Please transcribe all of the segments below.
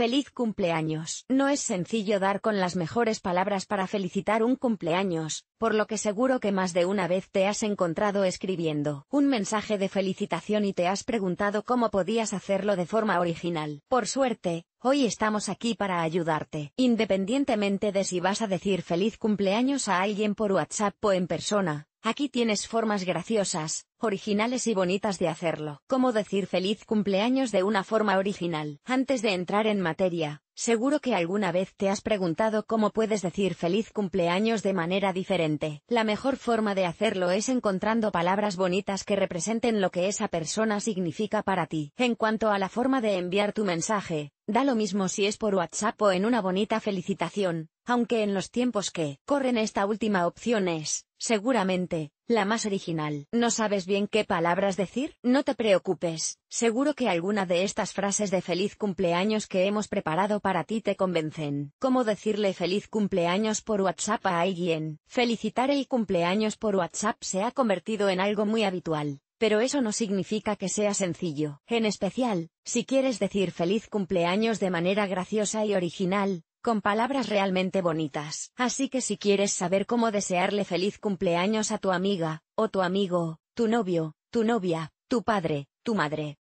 Feliz cumpleaños. No es sencillo dar con las mejores palabras para felicitar un cumpleaños, por lo que seguro que más de una vez te has encontrado escribiendo un mensaje de felicitación y te has preguntado cómo podías hacerlo de forma original. Por suerte, hoy estamos aquí para ayudarte, independientemente de si vas a decir feliz cumpleaños a alguien por WhatsApp o en persona. Aquí tienes formas graciosas, originales y bonitas de hacerlo. ¿Cómo decir feliz cumpleaños de una forma original? Antes de entrar en materia, Seguro que alguna vez te has preguntado cómo puedes decir feliz cumpleaños de manera diferente. La mejor forma de hacerlo es encontrando palabras bonitas que representen lo que esa persona significa para ti. En cuanto a la forma de enviar tu mensaje, da lo mismo si es por WhatsApp o en una bonita felicitación, aunque en los tiempos que corren esta última opción es, seguramente, la más original. ¿No sabes bien qué palabras decir? No te preocupes, seguro que alguna de estas frases de feliz cumpleaños que hemos preparado para ti te convencen. ¿Cómo decirle feliz cumpleaños por WhatsApp a alguien? Felicitar el cumpleaños por WhatsApp se ha convertido en algo muy habitual. Pero eso no significa que sea sencillo. En especial, si quieres decir feliz cumpleaños de manera graciosa y original, con palabras realmente bonitas. Así que si quieres saber cómo desearle feliz cumpleaños a tu amiga, o tu amigo, tu novio, tu novia, tu padre, tu madre.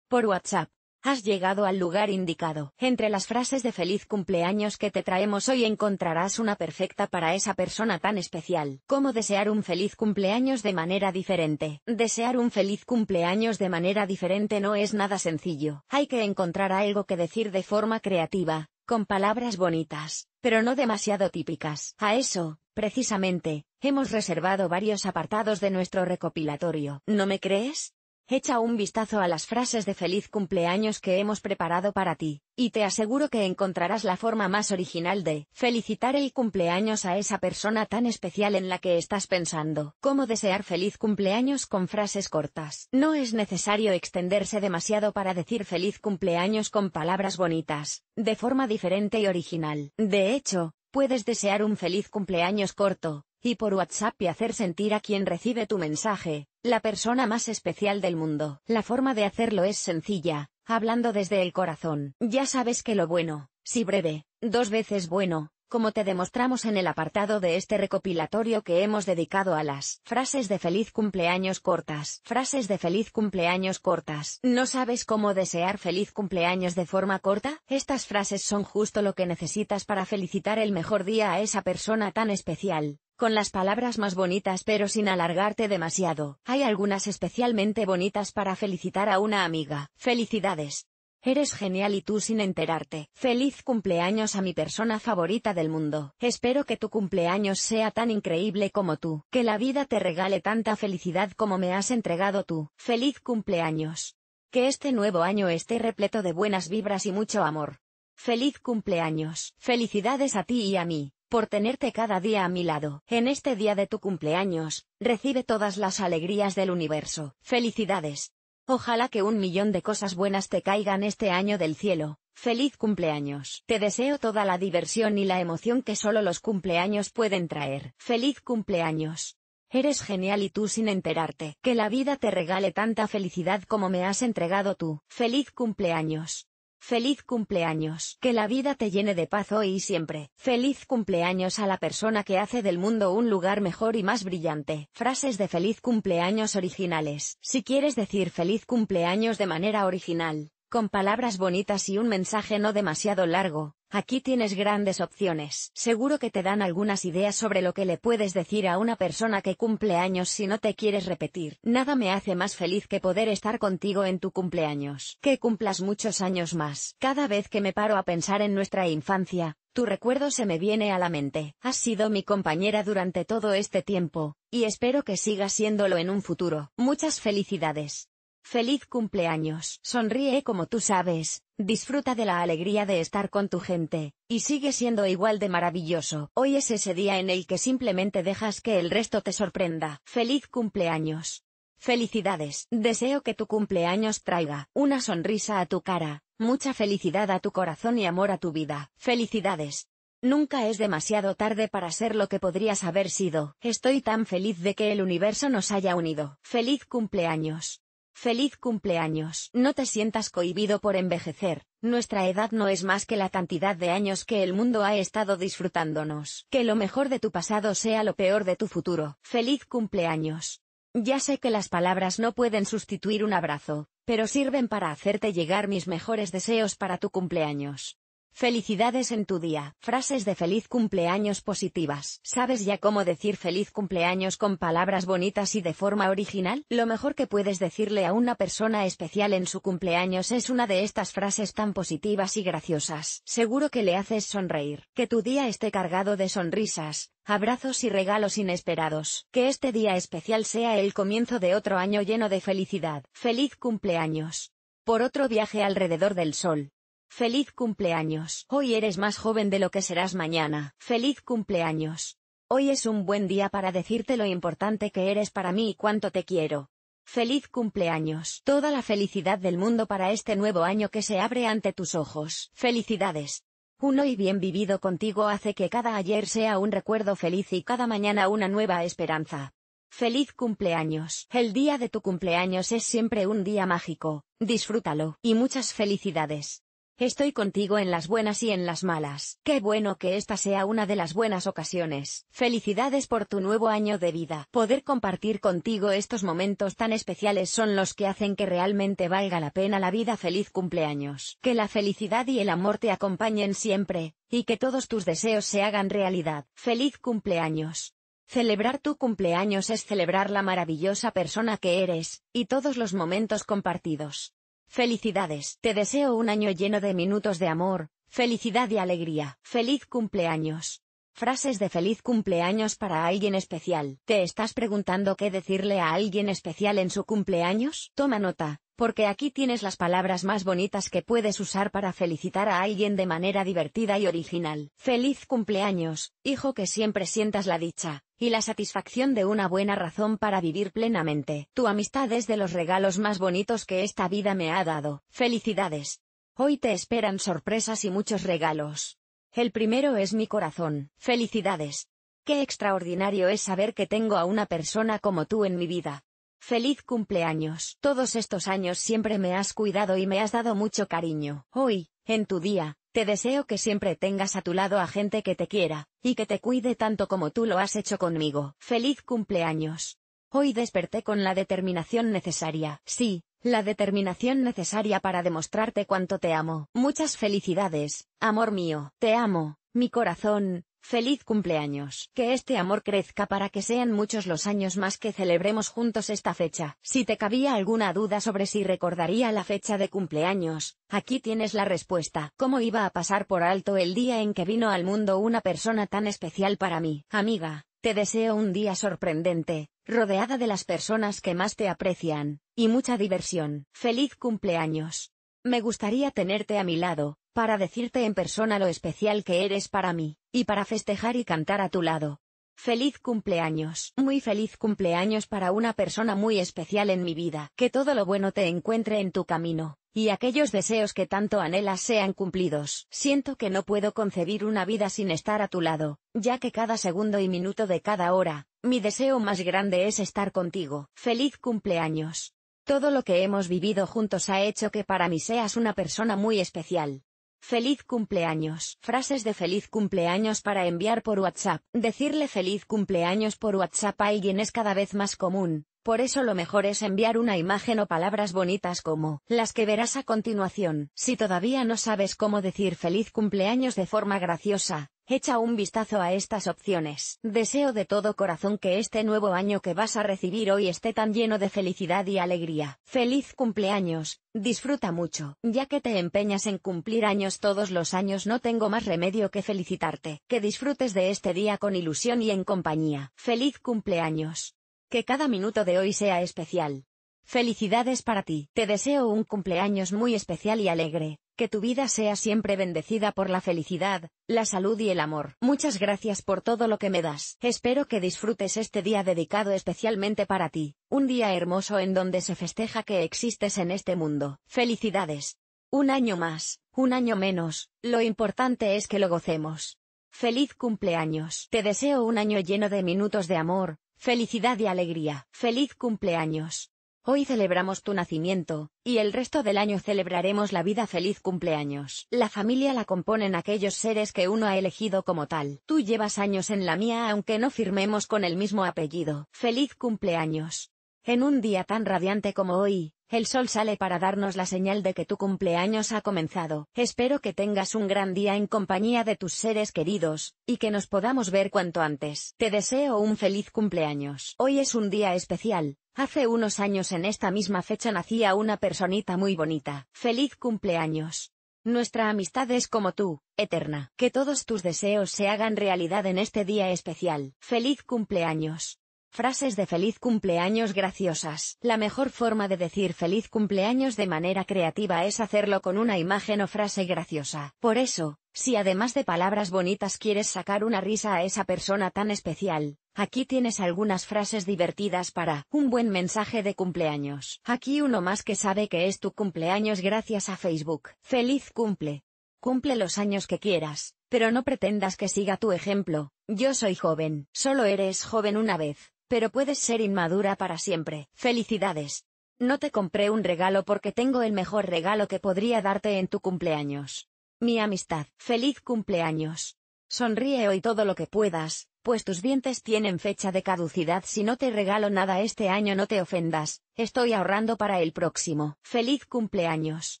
Por WhatsApp. Has llegado al lugar indicado. Entre las frases de feliz cumpleaños que te traemos hoy encontrarás una perfecta para esa persona tan especial. ¿Cómo desear un feliz cumpleaños de manera diferente? Desear un feliz cumpleaños de manera diferente no es nada sencillo. Hay que encontrar algo que decir de forma creativa, con palabras bonitas, pero no demasiado típicas. A eso, precisamente, hemos reservado varios apartados de nuestro recopilatorio. ¿No me crees? Echa un vistazo a las frases de feliz cumpleaños que hemos preparado para ti, y te aseguro que encontrarás la forma más original de felicitar el cumpleaños a esa persona tan especial en la que estás pensando. Cómo desear feliz cumpleaños con frases cortas. No es necesario extenderse demasiado para decir feliz cumpleaños con palabras bonitas, de forma diferente y original. De hecho, puedes desear un feliz cumpleaños corto, y por WhatsApp y hacer sentir a quien recibe tu mensaje, la persona más especial del mundo. La forma de hacerlo es sencilla, hablando desde el corazón. Ya sabes que lo bueno, si breve, dos veces bueno, como te demostramos en el apartado de este recopilatorio que hemos dedicado a las frases de feliz cumpleaños cortas. Frases de feliz cumpleaños cortas. ¿No sabes cómo desear feliz cumpleaños de forma corta? Estas frases son justo lo que necesitas para felicitar el mejor día a esa persona tan especial con las palabras más bonitas pero sin alargarte demasiado. Hay algunas especialmente bonitas para felicitar a una amiga. Felicidades. Eres genial y tú sin enterarte. Feliz cumpleaños a mi persona favorita del mundo. Espero que tu cumpleaños sea tan increíble como tú. Que la vida te regale tanta felicidad como me has entregado tú. Feliz cumpleaños. Que este nuevo año esté repleto de buenas vibras y mucho amor. Feliz cumpleaños. Felicidades a ti y a mí por tenerte cada día a mi lado. En este día de tu cumpleaños, recibe todas las alegrías del universo. Felicidades. Ojalá que un millón de cosas buenas te caigan este año del cielo. Feliz cumpleaños. Te deseo toda la diversión y la emoción que solo los cumpleaños pueden traer. Feliz cumpleaños. Eres genial y tú sin enterarte. Que la vida te regale tanta felicidad como me has entregado tú. Feliz cumpleaños. Feliz cumpleaños. Que la vida te llene de paz hoy y siempre. Feliz cumpleaños a la persona que hace del mundo un lugar mejor y más brillante. Frases de feliz cumpleaños originales. Si quieres decir feliz cumpleaños de manera original, con palabras bonitas y un mensaje no demasiado largo, Aquí tienes grandes opciones. Seguro que te dan algunas ideas sobre lo que le puedes decir a una persona que cumple años si no te quieres repetir. Nada me hace más feliz que poder estar contigo en tu cumpleaños. Que cumplas muchos años más. Cada vez que me paro a pensar en nuestra infancia, tu recuerdo se me viene a la mente. Has sido mi compañera durante todo este tiempo, y espero que sigas siéndolo en un futuro. Muchas felicidades. Feliz cumpleaños. Sonríe como tú sabes, Disfruta de la alegría de estar con tu gente, y sigue siendo igual de maravilloso. Hoy es ese día en el que simplemente dejas que el resto te sorprenda. Feliz cumpleaños. Felicidades. Deseo que tu cumpleaños traiga una sonrisa a tu cara, mucha felicidad a tu corazón y amor a tu vida. Felicidades. Nunca es demasiado tarde para ser lo que podrías haber sido. Estoy tan feliz de que el universo nos haya unido. Feliz cumpleaños. Feliz cumpleaños. No te sientas cohibido por envejecer. Nuestra edad no es más que la cantidad de años que el mundo ha estado disfrutándonos. Que lo mejor de tu pasado sea lo peor de tu futuro. Feliz cumpleaños. Ya sé que las palabras no pueden sustituir un abrazo, pero sirven para hacerte llegar mis mejores deseos para tu cumpleaños. Felicidades en tu día. Frases de feliz cumpleaños positivas. ¿Sabes ya cómo decir feliz cumpleaños con palabras bonitas y de forma original? Lo mejor que puedes decirle a una persona especial en su cumpleaños es una de estas frases tan positivas y graciosas. Seguro que le haces sonreír. Que tu día esté cargado de sonrisas, abrazos y regalos inesperados. Que este día especial sea el comienzo de otro año lleno de felicidad. Feliz cumpleaños. Por otro viaje alrededor del sol. Feliz cumpleaños. Hoy eres más joven de lo que serás mañana. Feliz cumpleaños. Hoy es un buen día para decirte lo importante que eres para mí y cuánto te quiero. Feliz cumpleaños. Toda la felicidad del mundo para este nuevo año que se abre ante tus ojos. Felicidades. Un hoy bien vivido contigo hace que cada ayer sea un recuerdo feliz y cada mañana una nueva esperanza. Feliz cumpleaños. El día de tu cumpleaños es siempre un día mágico. Disfrútalo. Y muchas felicidades. Estoy contigo en las buenas y en las malas. Qué bueno que esta sea una de las buenas ocasiones. Felicidades por tu nuevo año de vida. Poder compartir contigo estos momentos tan especiales son los que hacen que realmente valga la pena la vida. Feliz cumpleaños. Que la felicidad y el amor te acompañen siempre, y que todos tus deseos se hagan realidad. Feliz cumpleaños. Celebrar tu cumpleaños es celebrar la maravillosa persona que eres, y todos los momentos compartidos. Felicidades, te deseo un año lleno de minutos de amor, felicidad y alegría. Feliz cumpleaños. Frases de feliz cumpleaños para alguien especial. ¿Te estás preguntando qué decirle a alguien especial en su cumpleaños? Toma nota, porque aquí tienes las palabras más bonitas que puedes usar para felicitar a alguien de manera divertida y original. Feliz cumpleaños, hijo que siempre sientas la dicha, y la satisfacción de una buena razón para vivir plenamente. Tu amistad es de los regalos más bonitos que esta vida me ha dado. Felicidades. Hoy te esperan sorpresas y muchos regalos. El primero es mi corazón. Felicidades. Qué extraordinario es saber que tengo a una persona como tú en mi vida. Feliz cumpleaños. Todos estos años siempre me has cuidado y me has dado mucho cariño. Hoy, en tu día, te deseo que siempre tengas a tu lado a gente que te quiera, y que te cuide tanto como tú lo has hecho conmigo. Feliz cumpleaños. Hoy desperté con la determinación necesaria, sí, la determinación necesaria para demostrarte cuánto te amo. Muchas felicidades, amor mío, te amo, mi corazón, Feliz cumpleaños. Que este amor crezca para que sean muchos los años más que celebremos juntos esta fecha. Si te cabía alguna duda sobre si recordaría la fecha de cumpleaños, aquí tienes la respuesta. ¿Cómo iba a pasar por alto el día en que vino al mundo una persona tan especial para mí? Amiga, te deseo un día sorprendente, rodeada de las personas que más te aprecian, y mucha diversión. Feliz cumpleaños. Me gustaría tenerte a mi lado, para decirte en persona lo especial que eres para mí, y para festejar y cantar a tu lado. Feliz cumpleaños, muy feliz cumpleaños para una persona muy especial en mi vida, que todo lo bueno te encuentre en tu camino, y aquellos deseos que tanto anhelas sean cumplidos. Siento que no puedo concebir una vida sin estar a tu lado, ya que cada segundo y minuto de cada hora, mi deseo más grande es estar contigo. Feliz cumpleaños. Todo lo que hemos vivido juntos ha hecho que para mí seas una persona muy especial. Feliz cumpleaños. Frases de feliz cumpleaños para enviar por WhatsApp. Decirle feliz cumpleaños por WhatsApp a alguien es cada vez más común, por eso lo mejor es enviar una imagen o palabras bonitas como las que verás a continuación. Si todavía no sabes cómo decir feliz cumpleaños de forma graciosa, echa un vistazo a estas opciones. Deseo de todo corazón que este nuevo año que vas a recibir hoy esté tan lleno de felicidad y alegría. Feliz cumpleaños, disfruta mucho. Ya que te empeñas en cumplir años todos los años no tengo más remedio que felicitarte. Que disfrutes de este día con ilusión y en compañía. Feliz cumpleaños. Que cada minuto de hoy sea especial. Felicidades para ti. Te deseo un cumpleaños muy especial y alegre. Que tu vida sea siempre bendecida por la felicidad, la salud y el amor. Muchas gracias por todo lo que me das. Espero que disfrutes este día dedicado especialmente para ti, un día hermoso en donde se festeja que existes en este mundo. Felicidades. Un año más, un año menos, lo importante es que lo gocemos. Feliz cumpleaños. Te deseo un año lleno de minutos de amor, Felicidad y alegría, feliz cumpleaños. Hoy celebramos tu nacimiento, y el resto del año celebraremos la vida feliz cumpleaños. La familia la componen aquellos seres que uno ha elegido como tal. Tú llevas años en la mía aunque no firmemos con el mismo apellido. Feliz cumpleaños. En un día tan radiante como hoy, el sol sale para darnos la señal de que tu cumpleaños ha comenzado. Espero que tengas un gran día en compañía de tus seres queridos, y que nos podamos ver cuanto antes. Te deseo un feliz cumpleaños. Hoy es un día especial. Hace unos años en esta misma fecha nacía una personita muy bonita. Feliz cumpleaños. Nuestra amistad es como tú, eterna. Que todos tus deseos se hagan realidad en este día especial. Feliz cumpleaños. Frases de feliz cumpleaños graciosas. La mejor forma de decir feliz cumpleaños de manera creativa es hacerlo con una imagen o frase graciosa. Por eso, si además de palabras bonitas quieres sacar una risa a esa persona tan especial, aquí tienes algunas frases divertidas para un buen mensaje de cumpleaños. Aquí uno más que sabe que es tu cumpleaños gracias a Facebook. Feliz cumple. Cumple los años que quieras, pero no pretendas que siga tu ejemplo. Yo soy joven. Solo eres joven una vez. Pero puedes ser inmadura para siempre. Felicidades. No te compré un regalo porque tengo el mejor regalo que podría darte en tu cumpleaños. Mi amistad. Feliz cumpleaños. Sonríe hoy todo lo que puedas, pues tus dientes tienen fecha de caducidad. Si no te regalo nada este año no te ofendas, estoy ahorrando para el próximo. Feliz cumpleaños.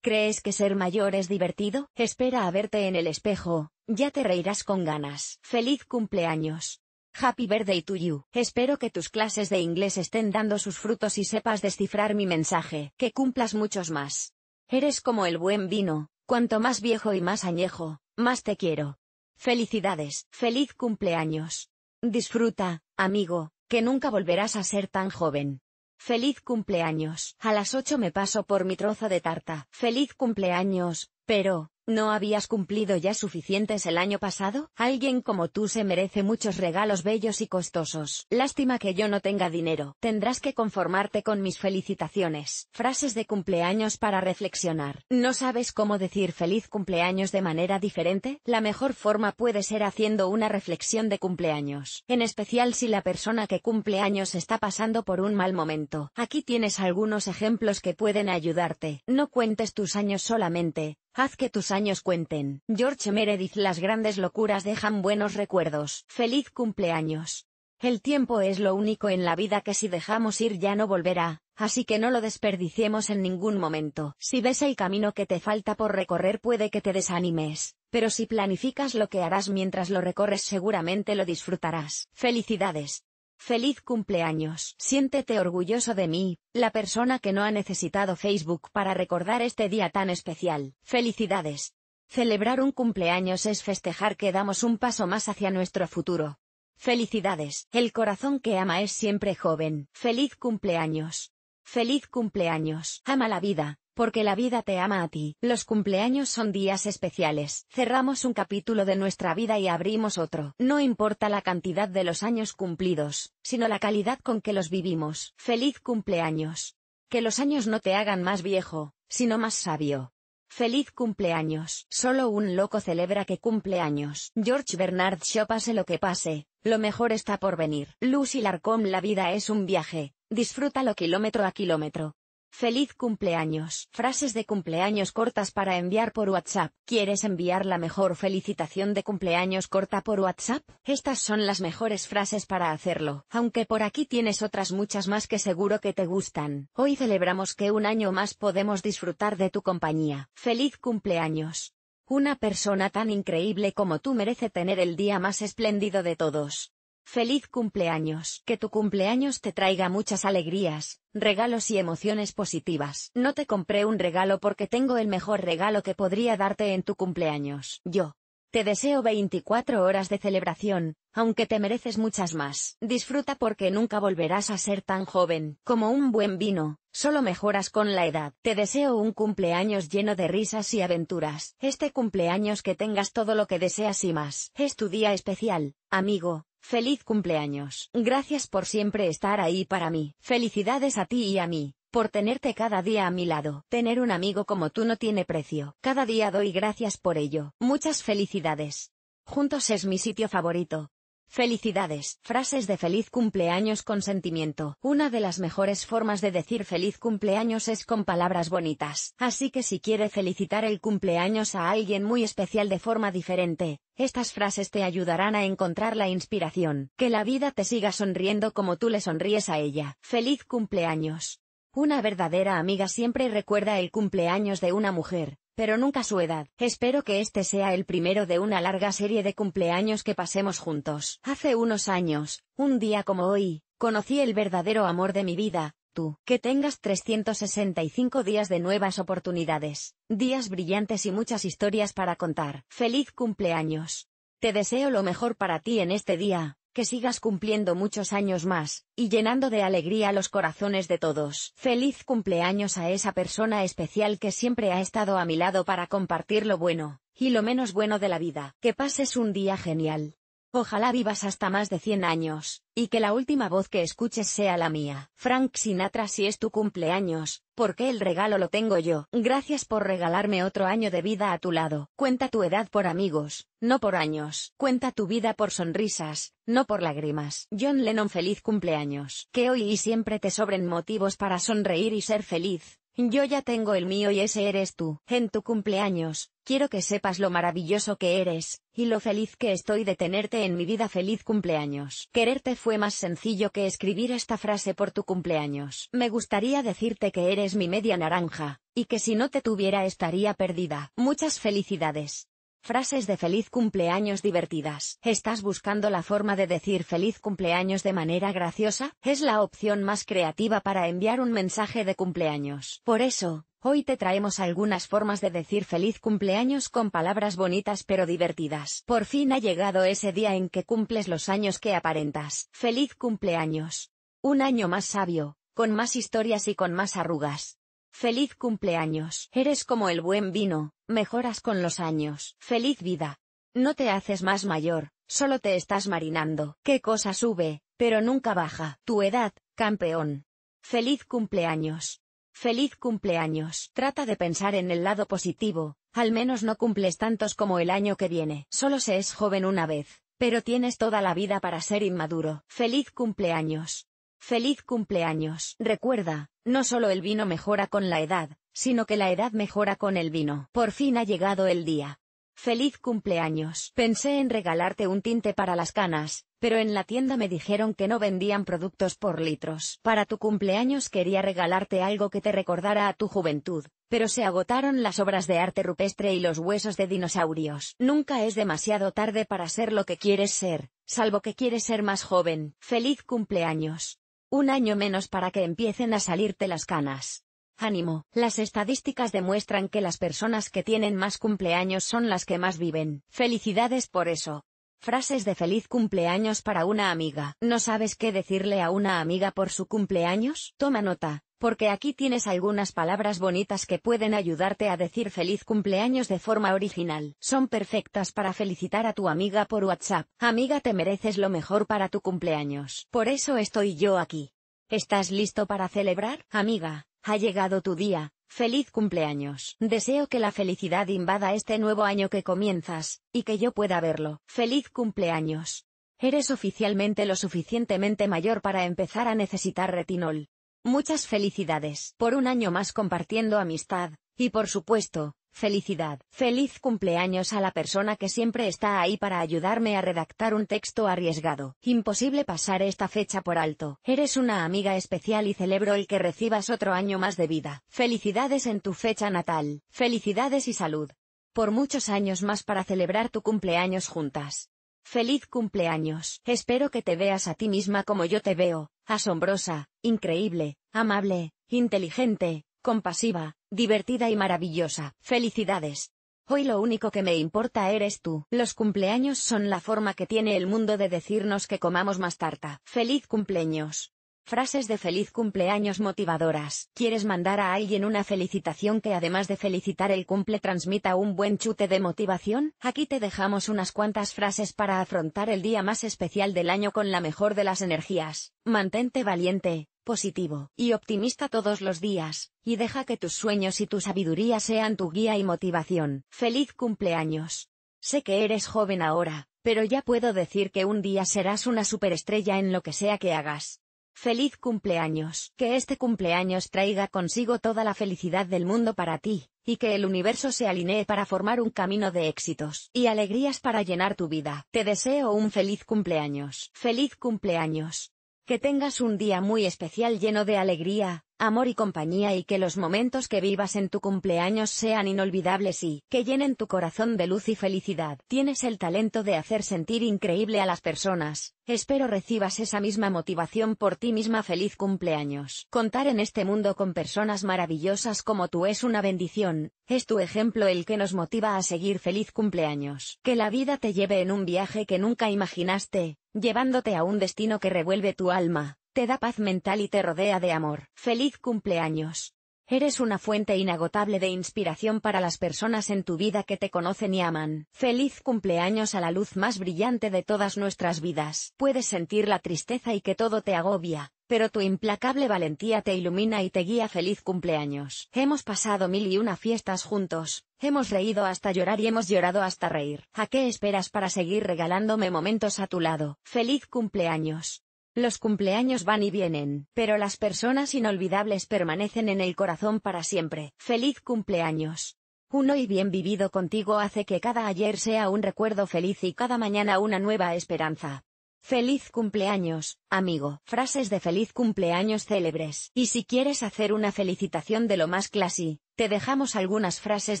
¿Crees que ser mayor es divertido? Espera a verte en el espejo, ya te reirás con ganas. Feliz cumpleaños. Happy birthday to you. Espero que tus clases de inglés estén dando sus frutos y sepas descifrar mi mensaje, que cumplas muchos más. Eres como el buen vino, cuanto más viejo y más añejo, más te quiero. Felicidades, feliz cumpleaños. Disfruta, amigo, que nunca volverás a ser tan joven. Feliz cumpleaños. A las 8 me paso por mi trozo de tarta. Feliz cumpleaños, pero, ¿No habías cumplido ya suficientes el año pasado? Alguien como tú se merece muchos regalos bellos y costosos. Lástima que yo no tenga dinero. Tendrás que conformarte con mis felicitaciones. Frases de cumpleaños para reflexionar. ¿No sabes cómo decir feliz cumpleaños de manera diferente? La mejor forma puede ser haciendo una reflexión de cumpleaños, en especial si la persona que cumple años está pasando por un mal momento. Aquí tienes algunos ejemplos que pueden ayudarte. No cuentes tus años solamente, Haz que tus años cuenten. George Meredith Las grandes locuras dejan buenos recuerdos. Feliz cumpleaños. El tiempo es lo único en la vida que si dejamos ir ya no volverá, así que no lo desperdiciemos en ningún momento. Si ves el camino que te falta por recorrer puede que te desanimes, pero si planificas lo que harás mientras lo recorres seguramente lo disfrutarás. Felicidades. Feliz cumpleaños. Siéntete orgulloso de mí, la persona que no ha necesitado Facebook para recordar este día tan especial. Felicidades. Celebrar un cumpleaños es festejar que damos un paso más hacia nuestro futuro. Felicidades. El corazón que ama es siempre joven. Feliz cumpleaños. Feliz cumpleaños. Ama la vida, porque la vida te ama a ti. Los cumpleaños son días especiales. Cerramos un capítulo de nuestra vida y abrimos otro. No importa la cantidad de los años cumplidos, sino la calidad con que los vivimos. Feliz cumpleaños. Que los años no te hagan más viejo, sino más sabio. Feliz cumpleaños. Solo un loco celebra que cumple años. George Bernard Shaw pase lo que pase, lo mejor está por venir. Lucy Larcom la vida es un viaje, disfrútalo kilómetro a kilómetro. Feliz cumpleaños. Frases de cumpleaños cortas para enviar por WhatsApp. ¿Quieres enviar la mejor felicitación de cumpleaños corta por WhatsApp? Estas son las mejores frases para hacerlo, aunque por aquí tienes otras muchas más que seguro que te gustan. Hoy celebramos que un año más podemos disfrutar de tu compañía. Feliz cumpleaños. Una persona tan increíble como tú merece tener el día más espléndido de todos. Feliz cumpleaños. Que tu cumpleaños te traiga muchas alegrías, regalos y emociones positivas. No te compré un regalo porque tengo el mejor regalo que podría darte en tu cumpleaños. Yo. Te deseo 24 horas de celebración, aunque te mereces muchas más. Disfruta porque nunca volverás a ser tan joven. Como un buen vino, solo mejoras con la edad. Te deseo un cumpleaños lleno de risas y aventuras. Este cumpleaños que tengas todo lo que deseas y más. Es tu día especial, amigo, Feliz cumpleaños. Gracias por siempre estar ahí para mí. Felicidades a ti y a mí, por tenerte cada día a mi lado. Tener un amigo como tú no tiene precio. Cada día doy gracias por ello. Muchas felicidades. Juntos es mi sitio favorito. Felicidades, frases de feliz cumpleaños con sentimiento. Una de las mejores formas de decir feliz cumpleaños es con palabras bonitas. Así que si quiere felicitar el cumpleaños a alguien muy especial de forma diferente, estas frases te ayudarán a encontrar la inspiración. Que la vida te siga sonriendo como tú le sonríes a ella. Feliz cumpleaños. Una verdadera amiga siempre recuerda el cumpleaños de una mujer, pero nunca su edad. Espero que este sea el primero de una larga serie de cumpleaños que pasemos juntos. Hace unos años, un día como hoy, conocí el verdadero amor de mi vida, tú. Que tengas 365 días de nuevas oportunidades, días brillantes y muchas historias para contar. Feliz cumpleaños. Te deseo lo mejor para ti en este día, que sigas cumpliendo muchos años más, y llenando de alegría los corazones de todos. Feliz cumpleaños a esa persona especial que siempre ha estado a mi lado para compartir lo bueno, y lo menos bueno de la vida. Que pases un día genial. Ojalá vivas hasta más de 100 años, y que la última voz que escuches sea la mía. Frank Sinatra si es tu cumpleaños, porque el regalo lo tengo yo. Gracias por regalarme otro año de vida a tu lado. Cuenta tu edad por amigos, no por años. Cuenta tu vida por sonrisas, no por lágrimas. John Lennon feliz cumpleaños. Que hoy y siempre te sobren motivos para sonreír y ser feliz. Yo ya tengo el mío y ese eres tú. En tu cumpleaños, quiero que sepas lo maravilloso que eres, y lo feliz que estoy de tenerte en mi vida feliz cumpleaños. Quererte fue más sencillo que escribir esta frase por tu cumpleaños. Me gustaría decirte que eres mi media naranja, y que si no te tuviera estaría perdida. Muchas felicidades. Frases de feliz cumpleaños divertidas. ¿Estás buscando la forma de decir feliz cumpleaños de manera graciosa? Es la opción más creativa para enviar un mensaje de cumpleaños. Por eso, hoy te traemos algunas formas de decir feliz cumpleaños con palabras bonitas pero divertidas. Por fin ha llegado ese día en que cumples los años que aparentas. Feliz cumpleaños. Un año más sabio, con más historias y con más arrugas. Feliz cumpleaños. Eres como el buen vino, mejoras con los años. Feliz vida. No te haces más mayor, solo te estás marinando. Qué cosa sube, pero nunca baja. Tu edad, campeón. Feliz cumpleaños. Feliz cumpleaños. Trata de pensar en el lado positivo, al menos no cumples tantos como el año que viene. Solo se es joven una vez, pero tienes toda la vida para ser inmaduro. Feliz cumpleaños. Feliz cumpleaños. Recuerda, no solo el vino mejora con la edad, sino que la edad mejora con el vino. Por fin ha llegado el día. Feliz cumpleaños. Pensé en regalarte un tinte para las canas, pero en la tienda me dijeron que no vendían productos por litros. Para tu cumpleaños quería regalarte algo que te recordara a tu juventud, pero se agotaron las obras de arte rupestre y los huesos de dinosaurios. Nunca es demasiado tarde para ser lo que quieres ser, salvo que quieres ser más joven. Feliz cumpleaños. Un año menos para que empiecen a salirte las canas. Ánimo, las estadísticas demuestran que las personas que tienen más cumpleaños son las que más viven. Felicidades por eso. Frases de feliz cumpleaños para una amiga. ¿No sabes qué decirle a una amiga por su cumpleaños? Toma nota porque aquí tienes algunas palabras bonitas que pueden ayudarte a decir feliz cumpleaños de forma original. Son perfectas para felicitar a tu amiga por WhatsApp. Amiga te mereces lo mejor para tu cumpleaños. Por eso estoy yo aquí. ¿Estás listo para celebrar? Amiga, ha llegado tu día. Feliz cumpleaños. Deseo que la felicidad invada este nuevo año que comienzas, y que yo pueda verlo. Feliz cumpleaños. Eres oficialmente lo suficientemente mayor para empezar a necesitar retinol. Muchas felicidades por un año más compartiendo amistad, y por supuesto, felicidad. Feliz cumpleaños a la persona que siempre está ahí para ayudarme a redactar un texto arriesgado. Imposible pasar esta fecha por alto. Eres una amiga especial y celebro el que recibas otro año más de vida. Felicidades en tu fecha natal. Felicidades y salud. Por muchos años más para celebrar tu cumpleaños juntas. Feliz cumpleaños. Espero que te veas a ti misma como yo te veo, asombrosa, increíble, amable, inteligente, compasiva, divertida y maravillosa. Felicidades. Hoy lo único que me importa eres tú. Los cumpleaños son la forma que tiene el mundo de decirnos que comamos más tarta. Feliz cumpleaños. Frases de feliz cumpleaños motivadoras. ¿Quieres mandar a alguien una felicitación que además de felicitar el cumple transmita un buen chute de motivación? Aquí te dejamos unas cuantas frases para afrontar el día más especial del año con la mejor de las energías. Mantente valiente, positivo y optimista todos los días, y deja que tus sueños y tu sabiduría sean tu guía y motivación. Feliz cumpleaños. Sé que eres joven ahora, pero ya puedo decir que un día serás una superestrella en lo que sea que hagas. Feliz cumpleaños. Que este cumpleaños traiga consigo toda la felicidad del mundo para ti, y que el universo se alinee para formar un camino de éxitos y alegrías para llenar tu vida. Te deseo un feliz cumpleaños. Feliz cumpleaños. Que tengas un día muy especial lleno de alegría, amor y compañía y que los momentos que vivas en tu cumpleaños sean inolvidables y que llenen tu corazón de luz y felicidad. Tienes el talento de hacer sentir increíble a las personas. Espero recibas esa misma motivación por ti misma. Feliz cumpleaños. Contar en este mundo con personas maravillosas como tú es una bendición. Es tu ejemplo el que nos motiva a seguir feliz cumpleaños. Que la vida te lleve en un viaje que nunca imaginaste, llevándote a un destino que revuelve tu alma, te da paz mental y te rodea de amor. Feliz cumpleaños. Eres una fuente inagotable de inspiración para las personas en tu vida que te conocen y aman. Feliz cumpleaños a la luz más brillante de todas nuestras vidas. Puedes sentir la tristeza y que todo te agobia, pero tu implacable valentía te ilumina y te guía feliz cumpleaños. Hemos pasado mil y una fiestas juntos, hemos reído hasta llorar y hemos llorado hasta reír. ¿A qué esperas para seguir regalándome momentos a tu lado? Feliz cumpleaños. Los cumpleaños van y vienen, pero las personas inolvidables permanecen en el corazón para siempre. Feliz cumpleaños. Un y bien vivido contigo hace que cada ayer sea un recuerdo feliz y cada mañana una nueva esperanza. Feliz cumpleaños, amigo. Frases de feliz cumpleaños célebres. Y si quieres hacer una felicitación de lo más classy, te dejamos algunas frases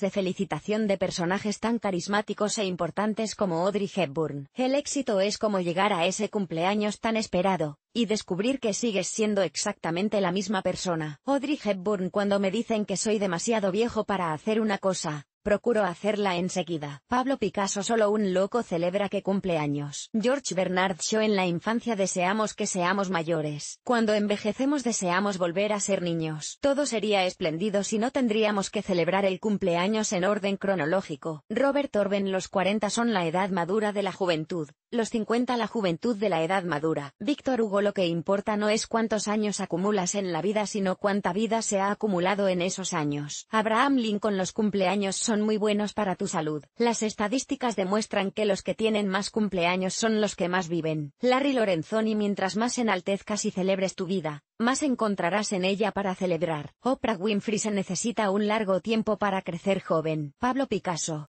de felicitación de personajes tan carismáticos e importantes como Audrey Hepburn. El éxito es como llegar a ese cumpleaños tan esperado, y descubrir que sigues siendo exactamente la misma persona. Audrey Hepburn cuando me dicen que soy demasiado viejo para hacer una cosa, Procuro hacerla enseguida. Pablo Picasso solo un loco celebra que cumple años. George Bernard Shaw en la infancia deseamos que seamos mayores. Cuando envejecemos deseamos volver a ser niños. Todo sería espléndido si no tendríamos que celebrar el cumpleaños en orden cronológico. Robert Orben los 40 son la edad madura de la juventud, los 50 la juventud de la edad madura. Víctor Hugo lo que importa no es cuántos años acumulas en la vida sino cuánta vida se ha acumulado en esos años. Abraham Lincoln los cumpleaños son son muy buenos para tu salud. Las estadísticas demuestran que los que tienen más cumpleaños son los que más viven. Larry Lorenzoni mientras más enaltezcas y celebres tu vida, más encontrarás en ella para celebrar. Oprah Winfrey se necesita un largo tiempo para crecer joven. Pablo Picasso,